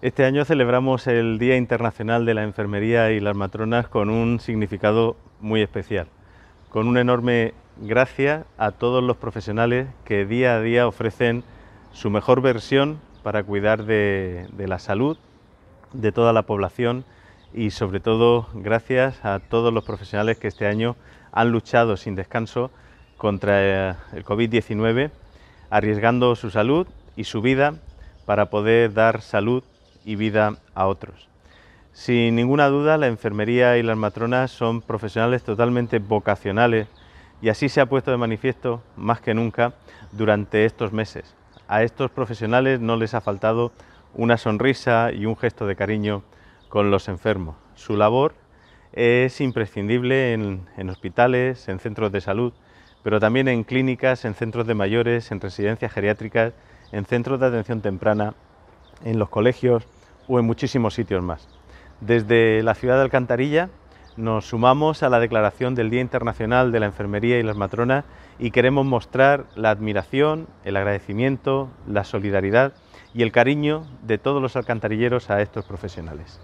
Este año celebramos el Día Internacional de la Enfermería y las Matronas con un significado muy especial, con un enorme gracias a todos los profesionales que día a día ofrecen su mejor versión para cuidar de, de la salud de toda la población y sobre todo gracias a todos los profesionales que este año han luchado sin descanso contra eh, el COVID-19, arriesgando su salud y su vida para poder dar salud y vida a otros. Sin ninguna duda, la enfermería y las matronas son profesionales totalmente vocacionales y así se ha puesto de manifiesto más que nunca durante estos meses. A estos profesionales no les ha faltado una sonrisa y un gesto de cariño con los enfermos. Su labor es imprescindible en, hospitales, en centros de salud, pero también en clínicas, en centros de mayores, en residencias geriátricas, en centros de atención temprana en los colegios o en muchísimos sitios más. Desde la ciudad de Alcantarilla nos sumamos a la declaración del Día Internacional de la Enfermería y las Matronas y queremos mostrar la admiración, el agradecimiento, la solidaridad y el cariño de todos los alcantarilleros a estos profesionales.